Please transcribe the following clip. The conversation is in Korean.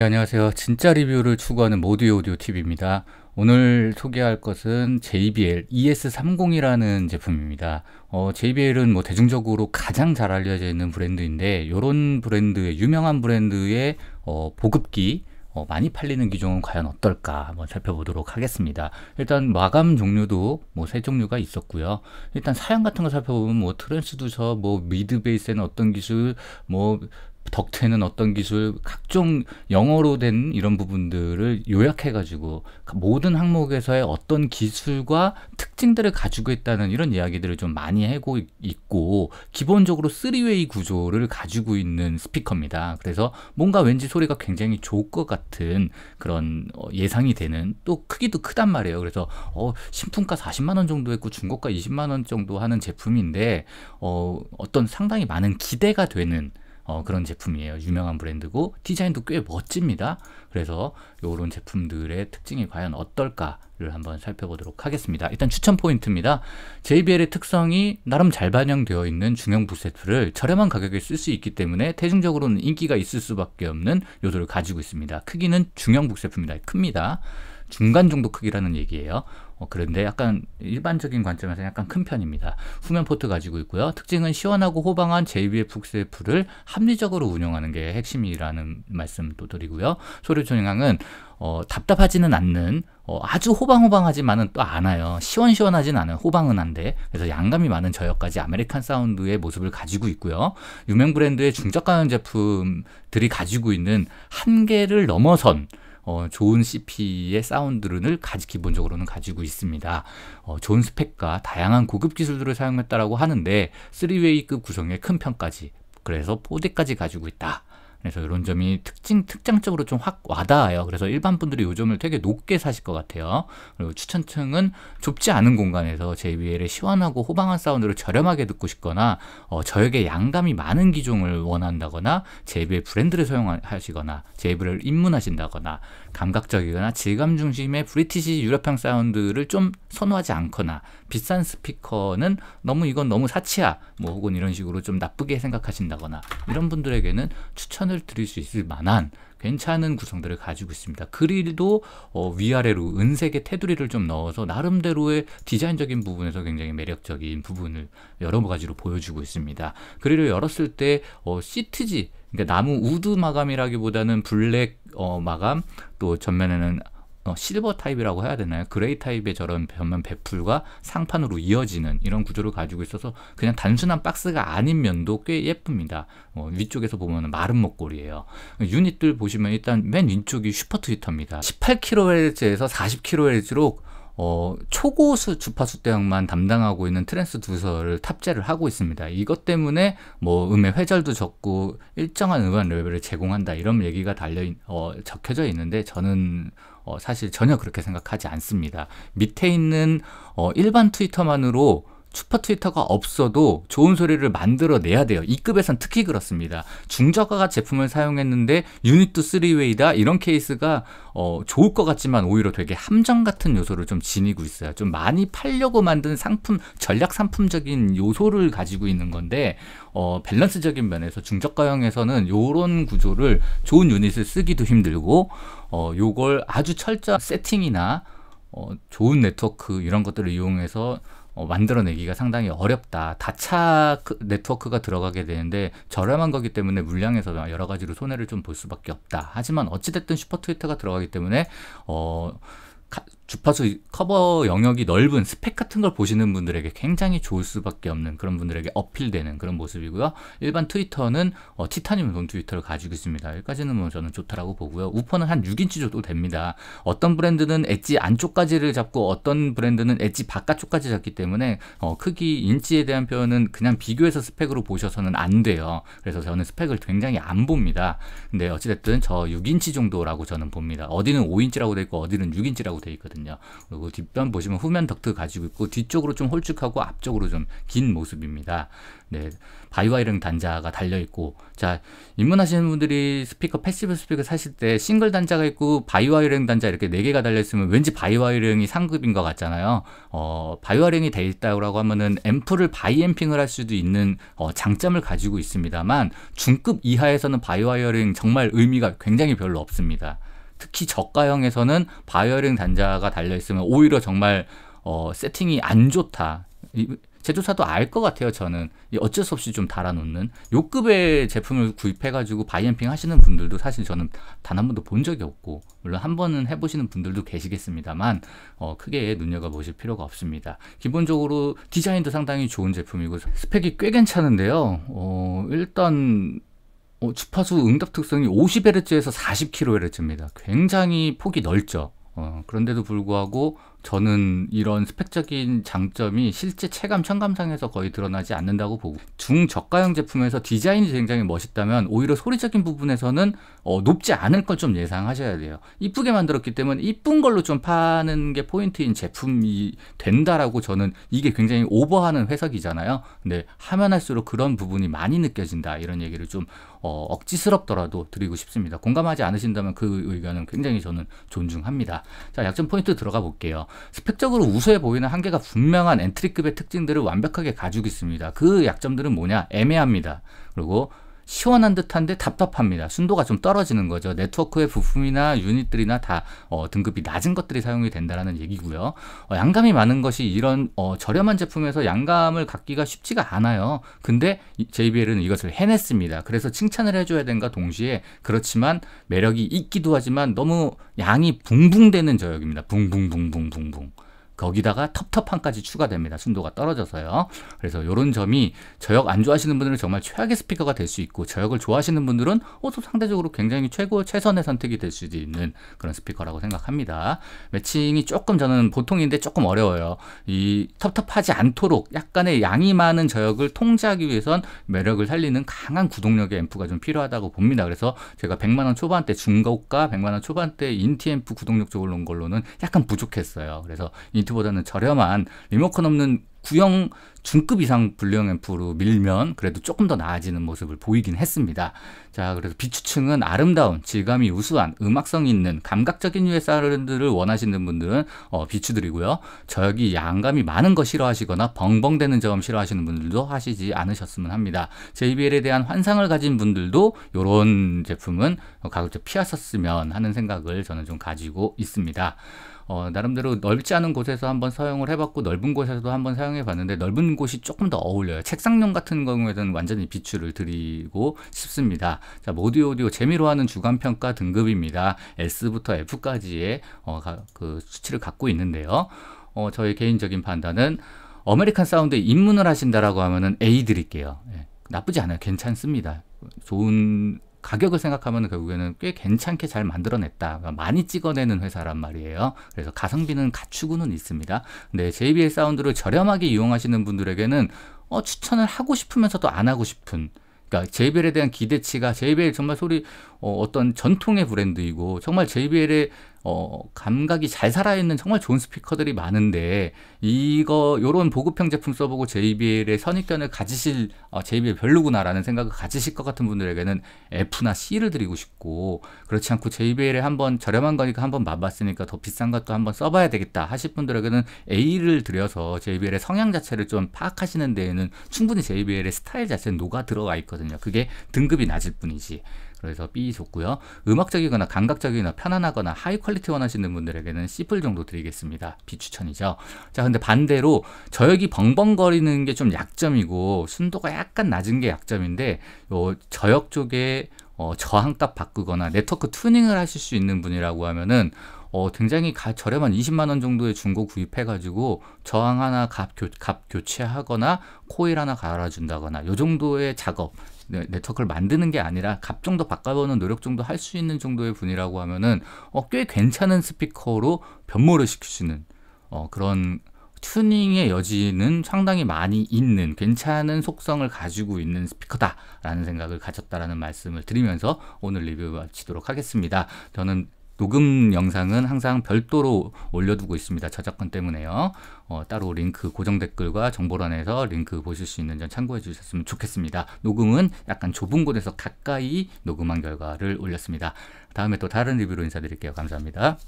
네, 안녕하세요. 진짜 리뷰를 추구하는 모디의 오디오 TV입니다. 오늘 소개할 것은 JBL ES30이라는 제품입니다. 어, JBL은 뭐 대중적으로 가장 잘 알려져 있는 브랜드인데 이런 브랜드의 유명한 브랜드의 어, 보급기 어, 많이 팔리는 기종은 과연 어떨까 한번 살펴보도록 하겠습니다. 일단 마감 종류도 뭐 세 종류가 있었고요. 일단 사양 같은 거 살펴보면 뭐 트랜스두서, 뭐 미드 베이스에는 어떤 기술, 뭐 덕태는 어떤 기술, 각종 영어로 된 이런 부분들을 요약해가지고 모든 항목에서의 어떤 기술과 특징들을 가지고 있다는 이런 이야기들을 좀 많이 하고 있고 기본적으로 3웨이 구조를 가지고 있는 스피커입니다. 그래서 뭔가 왠지 소리가 굉장히 좋을 것 같은 그런 어, 예상이 되는 또 크기도 크단 말이에요. 그래서 어, 신품가 40만 원 정도 했고 중고가 20만 원 정도 하는 제품인데 어, 어떤 상당히 많은 기대가 되는 어, 그런 제품이에요. 유명한 브랜드고 디자인도 꽤 멋집니다. 그래서 이런 제품들의 특징이 과연 어떨까를 한번 살펴보도록 하겠습니다. 일단 추천 포인트입니다. JBL의 특성이 나름 잘 반영되어 있는 중형 부세트를 저렴한 가격에 쓸 수 있기 때문에 대중적으로는 인기가 있을 수밖에 없는 요소를 가지고 있습니다. 크기는 중형 북세품입니다. 큽니다. 중간 정도 크기라는 얘기예요. 어, 그런데 약간 일반적인 관점에서 약간 큰 편입니다. 후면 포트 가지고 있고요. 특징은 시원하고 호방한 JBF 셀프를 합리적으로 운영하는 게 핵심이라는 말씀도 드리고요. 소리 조향은 어, 답답하지는 않는 어, 아주 호방호방하지만은 또 않아요. 시원시원하진 않은 호방은 한데 그래서 양감이 많은 저역까지 아메리칸 사운드의 모습을 가지고 있고요. 유명 브랜드의 중저가형 제품들이 가지고 있는 한계를 넘어선 어, 좋은 CP의 사운드를 가지 기본적으로는 가지고 있습니다. 어, 좋은 스펙과 다양한 고급 기술들을 사용했다라고 하는데 3웨이급 구성의 큰 편까지 그래서 4대까지 가지고 있다. 그래서 이런 점이 특징 특장적으로 좀 확 와닿아요. 그래서 일반 분들이 요 점을 되게 높게 사실 것 같아요. 그리고 추천층은 좁지 않은 공간에서 JBL의 시원하고 호방한 사운드를 저렴하게 듣고 싶거나 어, 저에게 양감이 많은 기종을 원한다거나 JBL 브랜드를 사용하시거나 JBL을 입문하신다거나 감각적이거나 질감 중심의 브리티시 유럽형 사운드를 좀 선호하지 않거나 비싼 스피커는 너무 이건 너무 사치야 뭐 혹은 이런 식으로 좀 나쁘게 생각하신다거나 이런 분들에게는 추천 편을 들을 수 있을 만한 괜찮은 구성들을 가지고 있습니다. 그릴도 어, 위아래로 은색의 테두리를 좀 넣어서 나름대로의 디자인적인 부분에서 굉장히 매력적인 부분을 여러 가지로 보여주고 있습니다. 그릴을 열었을 때 어, 시트지, 그러니까 나무 우드 마감이라기보다는 블랙 어, 마감, 또 전면에는 어, 실버 타입이라고 해야 되나요? 그레이 타입의 저런 변면 베풀과 상판으로 이어지는 이런 구조를 가지고 있어서 그냥 단순한 박스가 아닌 면도 꽤 예쁩니다. 어, 위쪽에서 보면 마른 목걸이에요. 유닛들 보시면 일단 맨 왼쪽이 슈퍼 트위터입니다. 18kHz에서 40kHz로 어, 초고수 주파수 대응만 담당하고 있는 트랜스두서를 탑재를 하고 있습니다. 이것 때문에 뭐 음의 회절도 적고 일정한 음원 레벨을 제공한다 이런 얘기가 달려 어, 적혀져 있는데 저는 어, 사실 전혀 그렇게 생각하지 않습니다. 밑에 있는 어, 일반 트위터만으로 슈퍼 트위터가 없어도 좋은 소리를 만들어내야 돼요. 2 급에선 특히 그렇습니다. 중저가가 제품을 사용했는데 유닛도 3웨이다 이런 케이스가 어, 좋을 것 같지만 오히려 되게 함정 같은 요소를 좀 지니고 있어요. 좀 많이 팔려고 만든 상품, 전략 상품적인 요소를 가지고 있는 건데 어, 밸런스적인 면에서 중저가형에서는 이런 구조를 좋은 유닛을 쓰기도 힘들고 어, 요걸 아주 철저한 세팅이나 어, 좋은 네트워크 이런 것들을 이용해서 어, 만들어내기가 상당히 어렵다. 다차 그 네트워크가 들어가게 되는데 저렴한 거기 때문에 물량에서 여러 가지로 손해를 좀 볼 수밖에 없다. 하지만 어찌됐든 슈퍼 트위터가 들어가기 때문에 어, 주파수 커버 영역이 넓은 스펙 같은 걸 보시는 분들에게 굉장히 좋을 수밖에 없는 그런 분들에게 어필되는 그런 모습이고요. 일반 트위터는 어, 티타늄 돈 트위터를 가지고 있습니다. 여기까지는 뭐 저는 좋다라고 보고요. 우퍼는 한 6인치 정도 됩니다. 어떤 브랜드는 엣지 안쪽까지를 잡고 어떤 브랜드는 엣지 바깥쪽까지 잡기 때문에 어, 크기 인치에 대한 표현은 그냥 비교해서 스펙으로 보셔서는 안 돼요. 그래서 저는 스펙을 굉장히 안 봅니다. 근데 어찌됐든 저 6인치 정도라고 저는 봅니다. 어디는 5인치라고 돼 있고 어디는 6인치라고 돼 있거든요. 있거든요. 그리고 뒷면 보시면 후면 덕트 가지고 있고 뒤쪽으로 좀 홀쭉하고 앞쪽으로 좀 긴 모습입니다. 네, 바이와이링 단자가 달려 있고 자 입문하시는 분들이 스피커 패시브 스피커 사실 때 싱글 단자가 있고 바이와이링 단자 이렇게 4 개가 달려 있으면 왠지 바이와이링이 상급인 것 같잖아요. 어, 바이와이링이 돼 있다고 하면은 앰프를 바이앰핑을 할 수도 있는 어, 장점을 가지고 있습니다만 중급 이하에서는 바이와이어링 정말 의미가 굉장히 별로 없습니다. 특히 저가형에서는 바이어링 단자가 달려 있으면 오히려 정말 어, 세팅이 안 좋다. 제조사도 알 것 같아요, 저는. 어쩔 수 없이 좀 달아놓는. 요 급의 제품을 구입해가지고 바이앰핑 하시는 분들도 사실 저는 단 한 번도 본 적이 없고, 물론 한 번은 해보시는 분들도 계시겠습니다만, 어, 크게 눈여겨보실 필요가 없습니다. 기본적으로 디자인도 상당히 좋은 제품이고, 스펙이 꽤 괜찮은데요. 어, 일단, 어, 주파수 응답 특성이 50Hz에서 40kHz입니다. 굉장히 폭이 넓죠. 어, 그런데도 불구하고 저는 이런 스펙적인 장점이 실제 체감 청감상에서 거의 드러나지 않는다고 보고 중저가형 제품에서 디자인이 굉장히 멋있다면 오히려 소리적인 부분에서는 어, 높지 않을 걸 좀 예상하셔야 돼요. 이쁘게 만들었기 때문에 이쁜 걸로 좀 파는 게 포인트인 제품이 된다라고 저는 이게 굉장히 오버하는 회석이잖아요 근데 하면 할수록 그런 부분이 많이 느껴진다 이런 얘기를 좀 어, 억지스럽더라도 드리고 싶습니다. 공감하지 않으신다면 그 의견은 굉장히 저는 존중합니다. 자 약점 포인트 들어가 볼게요. 스펙적으로 우수해 보이는 한계가 분명한 엔트리급의 특징들을 완벽하게 가지고 있습니다. 그 약점들은 뭐냐? 애매합니다. 그리고 시원한 듯한데 답답합니다. 순도가 좀 떨어지는 거죠. 네트워크의 부품이나 유닛들이나 다 어, 등급이 낮은 것들이 사용이 된다라는 얘기고요. 어, 양감이 많은 것이 이런 어, 저렴한 제품에서 양감을 갖기가 쉽지가 않아요. 근데 JBL은 이것을 해냈습니다. 그래서 칭찬을 해줘야 된과 동시에 그렇지만 매력이 있기도 하지만 너무 양이 붕붕대는 저역입니다. 붕붕붕붕붕붕. 거기다가 텁텁함까지 추가됩니다. 순도가 떨어져서요. 그래서 이런 점이 저역 안 좋아하시는 분들은 정말 최악의 스피커가 될 수 있고 저역을 좋아하시는 분들은 어또 상대적으로 굉장히 최고 최선의 선택이 될 수도 있는 그런 스피커라고 생각합니다. 매칭이 조금 저는 보통인데 조금 어려워요. 이 텁텁하지 않도록 약간의 양이 많은 저역을 통제하기 위해선 매력을 살리는 강한 구동력의 앰프가 좀 필요하다고 봅니다. 그래서 제가 100만 원 초반대 중고가 100만 원 초반대 인티 앰프 구동력 쪽을 놓은 걸로는 약간 부족했어요. 그래서 인 GT보다는 저렴한 리모컨 없는 구형 중급 이상 불량 앰프로 밀면 그래도 조금 더 나아지는 모습을 보이긴 했습니다. 자, 그래서 비추층은 아름다운, 질감이 우수한, 음악성 있는, 감각적인 유의 사운드를 원하시는 분들은 어, 비추드리고요. 저기 양감이 많은 거 싫어하시거나 벙벙대는 점 싫어하시는 분들도 하시지 않으셨으면 합니다. JBL에 대한 환상을 가진 분들도 이런 제품은 가급적 피하셨으면 하는 생각을 저는 좀 가지고 있습니다. 어, 나름대로 넓지 않은 곳에서 한번 사용을 해봤고 넓은 곳에서도 한번 사용해 봤는데 넓은 곳이 조금 더 어울려요. 책상용 같은 경우에는 완전히 비추를 드리고 싶습니다. 자, 모디 오디오 재미로 하는 주간 평가 등급입니다. S부터 F까지의 어, 그 수치를 갖고 있는데요. 어, 저의 개인적인 판단은 아메리칸 사운드에 입문을 하신다라고 하면은 A 드릴게요. 예, 나쁘지 않아요. 괜찮습니다. 좋은 가격을 생각하면 결국에는 꽤 괜찮게 잘 만들어냈다. 그러니까 많이 찍어내는 회사란 말이에요. 그래서 가성비는 갖추고는 있습니다. 근데 JBL 사운드를 저렴하게 이용하시는 분들에게는 어, 추천을 하고 싶으면서도 안 하고 싶은 그러니까 JBL에 대한 기대치가 JBL 정말 소리 어, 떤 전통의 브랜드이고 정말 JBL의 어, 감각이 잘 살아있는 정말 좋은 스피커들이 많은데 이거 요런 보급형 제품 써보고 JBL의 선입견을 가지실 어, JBL 별로구나라는 생각을 가지실 것 같은 분들에게는 F나 C를 드리고 싶고 그렇지 않고 JBL에 한번 저렴한 거니까 한번 맛봤으니까 더 비싼 것도 한번 써봐야 되겠다 하실 분들에게는 A를 드려서 JBL의 성향 자체를 좀 파악하시는 데에는 충분히 JBL의 스타일 자체는 녹아 들어가 있거든요. 그게 등급이 낮을 뿐이지. 그래서 B 좋고요. 음악적이거나 감각적이거나 편안하거나 하이 퀄리티 원하시는 분들에게는 C풀 정도 드리겠습니다. B 추천이죠. 자, 근데 반대로 저역이 벙벙거리는 게 좀 약점이고 순도가 약간 낮은 게 약점인데 요 저역 쪽에 어, 저항값 바꾸거나 네트워크 튜닝을 하실 수 있는 분이라고 하면은 어, 굉장히 가, 저렴한 20만 원 정도의 중고 구입해가지고 저항 하나 값, 교, 값 교체하거나 코일 하나 갈아준다거나 요 정도의 작업 네, 네트워크를 만드는 게 아니라 값 정도 바꿔보는 노력 정도 할 수 있는 정도의 분이라고 하면은 어, 꽤 괜찮은 스피커로 변모를 시킬 수 있는 어, 그런 튜닝의 여지는 상당히 많이 있는 괜찮은 속성을 가지고 있는 스피커다라는 생각을 가졌다라는 말씀을 드리면서 오늘 리뷰 마치도록 하겠습니다. 저는 녹음 영상은 항상 별도로 올려두고 있습니다. 저작권 때문에요. 어, 따로 링크 고정 댓글과 정보란에서 링크 보실 수 있는 점 참고해 주셨으면 좋겠습니다. 녹음은 약간 좁은 곳에서 가까이 녹음한 결과를 올렸습니다. 다음에 또 다른 리뷰로 인사드릴게요. 감사합니다.